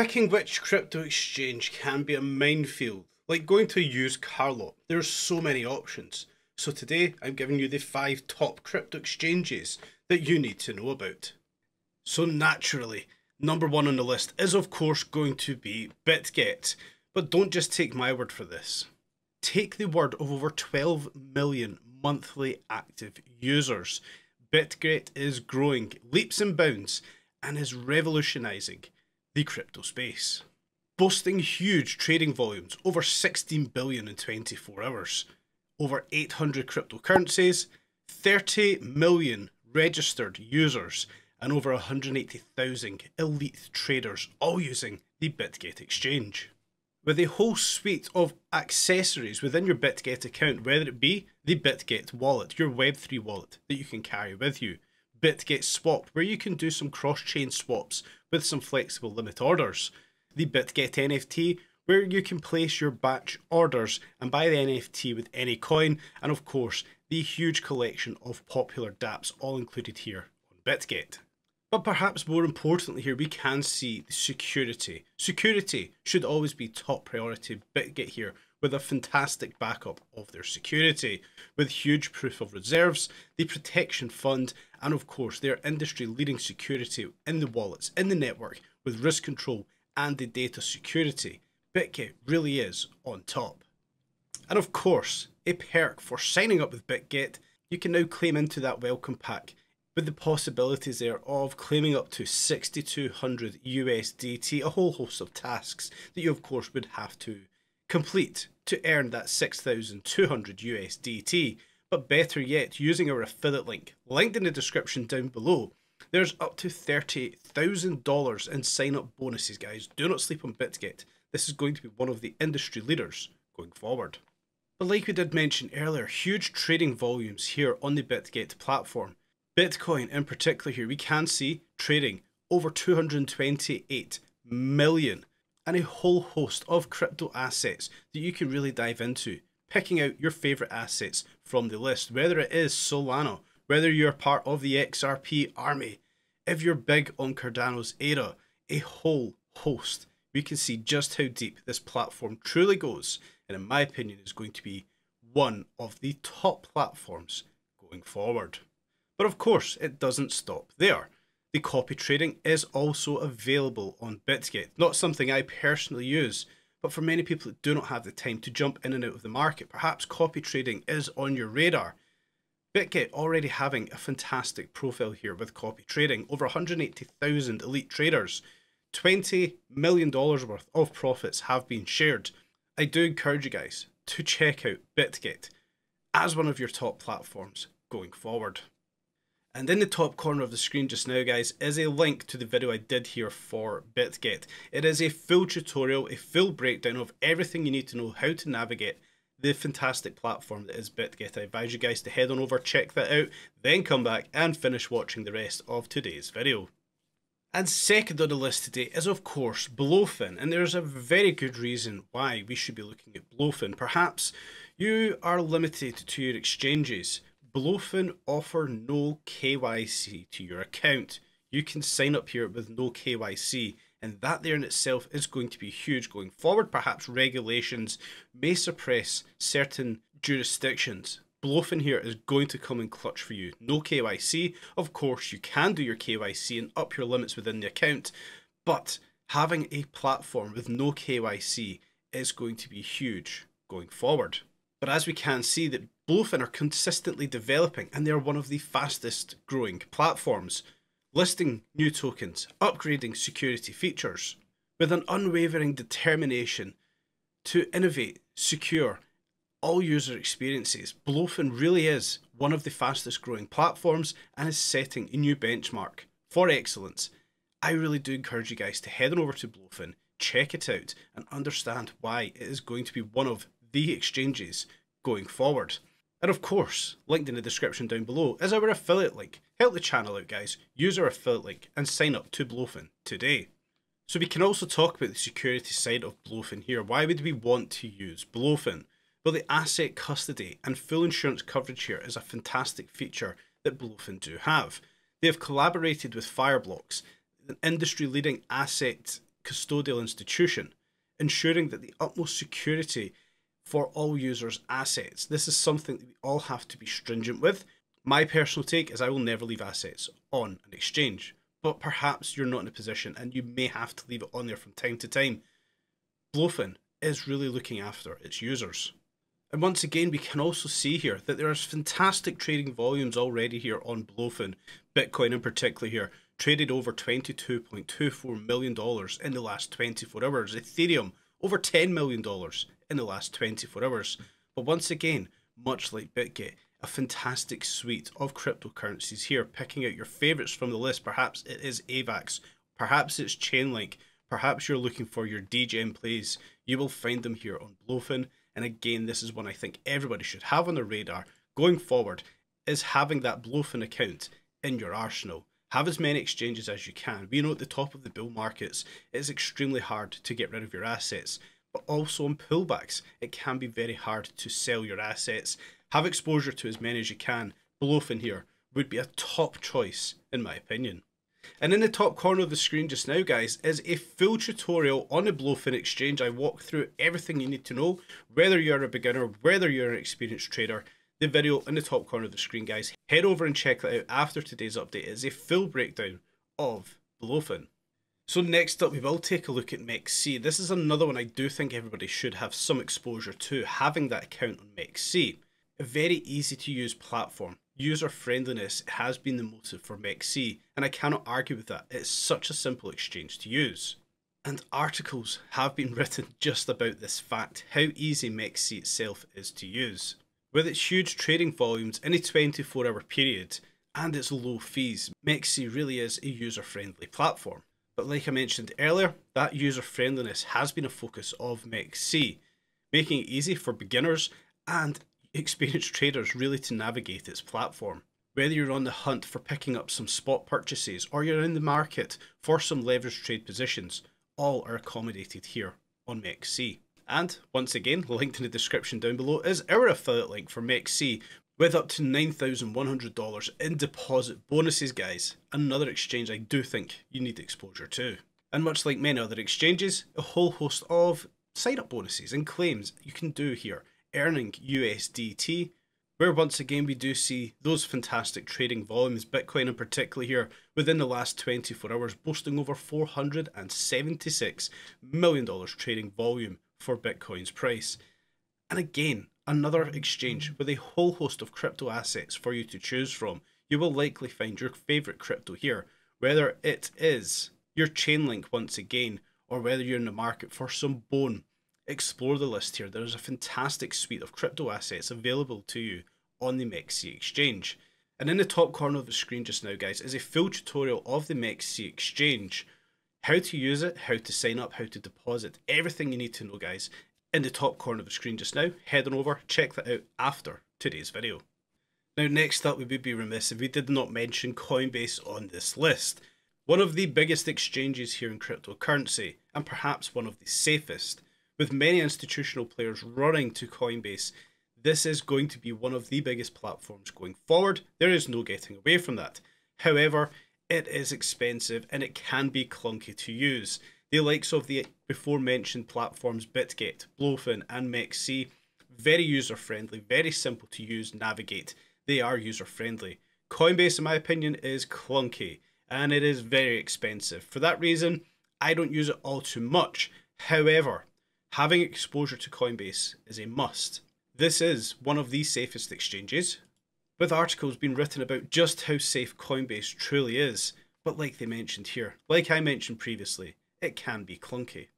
Picking which crypto exchange can be a minefield, like going to use Carlot. There are so many options. So today I'm giving you the 5 top crypto exchanges that you need to know about. So naturally, number one on the list is of course going to be BitGet. But don't just take my word for this. Take the word of over 12 million monthly active users. BitGet is growing leaps and bounds and is revolutionising the crypto space. Boasting huge trading volumes, over 16 billion in 24 hours, over 800 cryptocurrencies, 30 million registered users, and over 180,000 elite traders, all using the BitGet exchange. With a whole suite of accessories within your BitGet account, whether it be the BitGet wallet, your Web3 wallet that you can carry with you, bit gets swapped, where you can do some cross-chain swaps with some flexible limit orders. The BitGet NFT, where you can place your batch orders and buy the NFT with any coin, and of course, the huge collection of popular dApps all included here on BitGet. But perhaps more importantly here, we can see security. Security should always be top priority BitGet here with a fantastic backup of their security, with huge proof of reserves, the protection fund, and of course their industry leading security in the wallets, in the network, with risk control and the data security. BitGet really is on top. And of course, a perk for signing up with BitGet, you can now claim into that welcome pack with the possibilities there of claiming up to 6200 USDT, a whole host of tasks that you of course would have to complete to earn that 6,200 USDT. But better yet, using our affiliate link, linked in the description down below, there's up to thirty thousand dollars in sign up bonuses, guys. Do not sleep on BitGet. This is going to be one of the industry leaders going forward. But like we did mention earlier, huge trading volumes here on the BitGet platform. Bitcoin in particular here, we can see trading over 228 million and a whole host of crypto assets that you can really dive into, picking out your favorite assets from the list, whether it is Solana, whether you're part of the XRP army, if you're big on Cardano's era, a whole host. We can see just how deep this platform truly goes, and in my opinion, is going to be one of the top platforms going forward. But of course, it doesn't stop there the copy trading is also available on BitGet. Not something I personally use, but for many people that do not have the time to jump in and out of the market, perhaps copy trading is on your radar. BitGet already having a fantastic profile here with copy trading, over 180,000 elite traders, $20 million worth of profits have been shared. I do encourage you guys to check out BitGet as one of your top platforms going forward. And in the top corner of the screen just now, guys, is a link to the video I did here for BitGet. It is a full tutorial, a full breakdown of everything you need to know how to navigate the fantastic platform that is BitGet. I advise you guys to head on over, check that out, then come back and finish watching the rest of today's video. And second on the list today is of course Blowfin, and there's a very good reason why we should be looking at Blowfin. Perhaps you are limited to your exchanges Blowfin offer no KYC to your account. You can sign up here with no KYC, and that there in itself is going to be huge going forward. Perhaps regulations may suppress certain jurisdictions. Blowfin here is going to come in clutch for you. No KYC. Of course, you can do your KYC and up your limits within the account, but having a platform with no KYC is going to be huge going forward. But as we can see that Bluefin are consistently developing and they are one of the fastest growing platforms, listing new tokens, upgrading security features, with an unwavering determination to innovate, secure, all user experiences, Bluefin really is one of the fastest growing platforms and is setting a new benchmark for excellence. I really do encourage you guys to head on over to Bluefin, check it out, and understand why it is going to be one of the exchanges going forward. And of course, linked in the description down below is our affiliate link. Help the channel out guys, use our affiliate link and sign up to Blowfin today. So we can also talk about the security side of Blowfin here. Why would we want to use Blowfin? Well, the asset custody and full insurance coverage here is a fantastic feature that Bluefin do have. They have collaborated with Fireblocks, an industry-leading asset custodial institution, ensuring that the utmost security for all users' assets. This is something that we all have to be stringent with. My personal take is I will never leave assets on an exchange, but perhaps you're not in a position and you may have to leave it on there from time to time. Blofin is really looking after its users. And once again, we can also see here that there is fantastic trading volumes already here on Blofin, Bitcoin in particular here, traded over $22.24 million in the last 24 hours, Ethereum over $10 million, in the last 24 hours. But once again, much like BitGet, a fantastic suite of cryptocurrencies here, picking out your favorites from the list. Perhaps it is AVAX, perhaps it's Chainlink, perhaps you're looking for your DGEN plays. You will find them here on Blowfin. And again, this is one I think everybody should have on their radar going forward is having that Blowfin account in your arsenal. Have as many exchanges as you can. We know at the top of the bull markets, it's extremely hard to get rid of your assets but also on pullbacks. It can be very hard to sell your assets. Have exposure to as many as you can. Blofin here would be a top choice, in my opinion. And in the top corner of the screen just now, guys, is a full tutorial on the Blofin Exchange. I walk through everything you need to know, whether you're a beginner, whether you're an experienced trader. The video in the top corner of the screen, guys. Head over and check that out after today's update. It's a full breakdown of Blofin. So next up, we will take a look at mex This is another one I do think everybody should have some exposure to, having that account on MEX-C. A very easy to use platform. User friendliness has been the motive for mex and I cannot argue with that. It's such a simple exchange to use. And articles have been written just about this fact, how easy mex itself is to use. With its huge trading volumes in a 24 hour period, and its low fees, mex really is a user friendly platform. But like I mentioned earlier, that user friendliness has been a focus of MechC, making it easy for beginners and experienced traders really to navigate its platform. Whether you're on the hunt for picking up some spot purchases or you're in the market for some leverage trade positions, all are accommodated here on MexC. And once again, linked in the description down below is our affiliate link for MexC, with up to $9,100 in deposit bonuses, guys. Another exchange I do think you need exposure to. And much like many other exchanges, a whole host of sign-up bonuses and claims you can do here, earning USDT, where once again we do see those fantastic trading volumes, Bitcoin in particular here, within the last 24 hours, boasting over $476 million trading volume for Bitcoin's price. And again, another exchange with a whole host of crypto assets for you to choose from. You will likely find your favorite crypto here, whether it is your Chainlink once again, or whether you're in the market for some bone. Explore the list here. There is a fantastic suite of crypto assets available to you on the Mexi exchange. And in the top corner of the screen just now, guys, is a full tutorial of the Mexi exchange how to use it, how to sign up, how to deposit, everything you need to know, guys, in the top corner of the screen just now, head on over, check that out after today's video. Now next up we would be remiss if we did not mention Coinbase on this list. One of the biggest exchanges here in cryptocurrency, and perhaps one of the safest. With many institutional players running to Coinbase, this is going to be one of the biggest platforms going forward. There is no getting away from that. However, it is expensive and it can be clunky to use the likes of the before mentioned platforms BitGet, Blowfin, and MexC. Very user friendly, very simple to use, navigate. They are user friendly. Coinbase, in my opinion, is clunky and it is very expensive. For that reason, I don't use it all too much. However, having exposure to Coinbase is a must. This is one of the safest exchanges, with articles being written about just how safe Coinbase truly is. But like they mentioned here, like I mentioned previously, it can be clunky.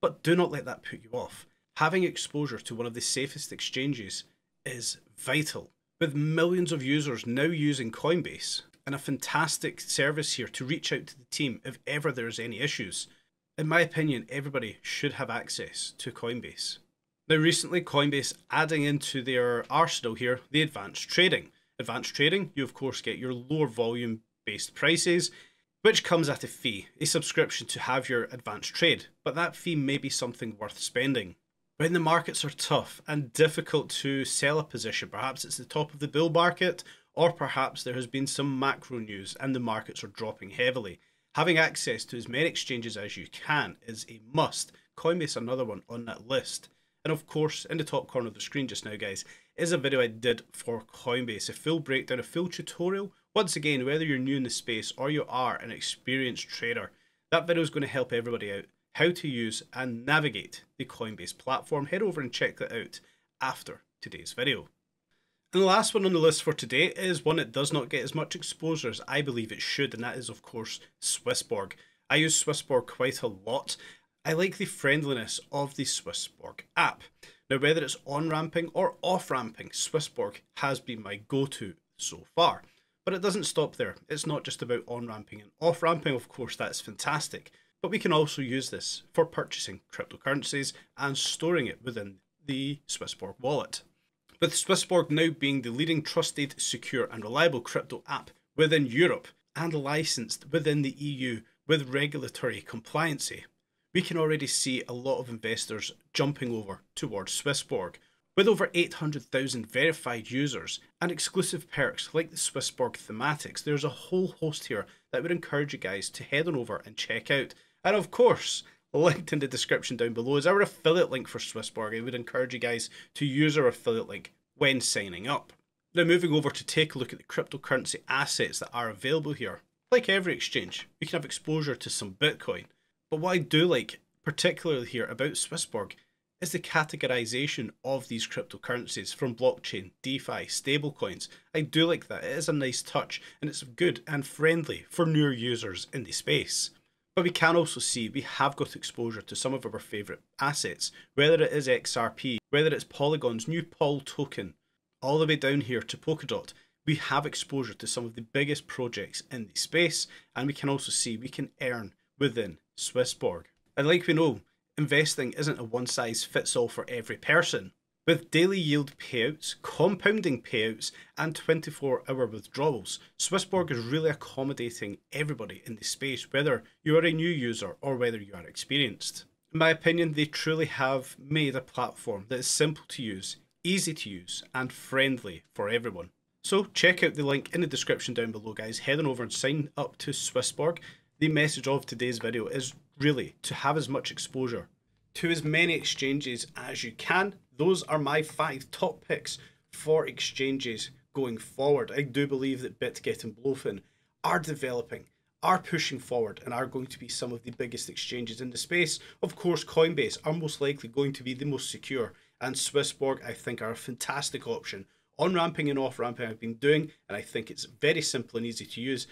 But do not let that put you off. Having exposure to one of the safest exchanges is vital. With millions of users now using Coinbase and a fantastic service here to reach out to the team if ever there is any issues, in my opinion, everybody should have access to Coinbase. Now, recently, Coinbase adding into their arsenal here the advanced trading. Advanced trading, you of course get your lower volume based prices which comes at a fee, a subscription to have your advanced trade, but that fee may be something worth spending. When the markets are tough and difficult to sell a position, perhaps it's the top of the bull market, or perhaps there has been some macro news and the markets are dropping heavily. Having access to as many exchanges as you can is a must. Coinbase another one on that list. And of course, in the top corner of the screen just now, guys, is a video I did for Coinbase, a full breakdown, a full tutorial. Once again, whether you're new in the space or you are an experienced trader, that video is going to help everybody out how to use and navigate the Coinbase platform. Head over and check that out after today's video. And the last one on the list for today is one that does not get as much exposure as I believe it should, and that is, of course, Swissborg. I use Swissborg quite a lot. I like the friendliness of the Swissborg app. Now, whether it's on-ramping or off-ramping, Swissborg has been my go-to so far. But it doesn't stop there. It's not just about on-ramping and off-ramping, of course, that's fantastic. But we can also use this for purchasing cryptocurrencies and storing it within the Swissborg wallet. With Swissborg now being the leading trusted, secure and reliable crypto app within Europe and licensed within the EU with regulatory compliancy, we can already see a lot of investors jumping over towards Swissborg. With over 800,000 verified users and exclusive perks like the Swissborg thematics, there's a whole host here that would encourage you guys to head on over and check out. And of course, linked in the description down below is our affiliate link for Swissborg. I would encourage you guys to use our affiliate link when signing up. Now moving over to take a look at the cryptocurrency assets that are available here. Like every exchange, you can have exposure to some Bitcoin, but what I do like, particularly here about Swissborg, is the categorization of these cryptocurrencies from blockchain, DeFi, stablecoins. I do like that. It is a nice touch and it's good and friendly for newer users in the space. But we can also see we have got exposure to some of our favourite assets, whether it is XRP, whether it's Polygon's new Pol token, all the way down here to Polkadot. We have exposure to some of the biggest projects in the space and we can also see we can earn within Swissborg. And like we know, investing isn't a one size fits all for every person. With daily yield payouts, compounding payouts, and 24 hour withdrawals, Swissborg is really accommodating everybody in the space, whether you are a new user or whether you are experienced. In my opinion, they truly have made a platform that is simple to use, easy to use, and friendly for everyone. So check out the link in the description down below, guys. Head on over and sign up to Swissborg the message of today's video is really to have as much exposure to as many exchanges as you can. Those are my five top picks for exchanges going forward. I do believe that BitGet and Blofin are developing, are pushing forward, and are going to be some of the biggest exchanges in the space. Of course, Coinbase are most likely going to be the most secure, and Swissborg, I think, are a fantastic option. On ramping and off ramping, I've been doing, and I think it's very simple and easy to use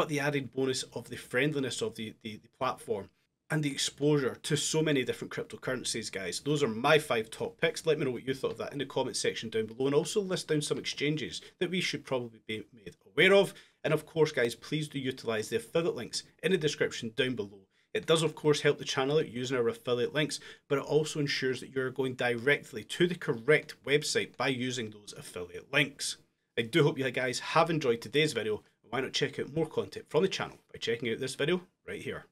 but the added bonus of the friendliness of the, the, the platform and the exposure to so many different cryptocurrencies, guys. Those are my five top picks. Let me know what you thought of that in the comment section down below and also list down some exchanges that we should probably be made aware of. And of course, guys, please do utilize the affiliate links in the description down below. It does, of course, help the channel out using our affiliate links, but it also ensures that you're going directly to the correct website by using those affiliate links. I do hope you guys have enjoyed today's video, why not check out more content from the channel by checking out this video right here.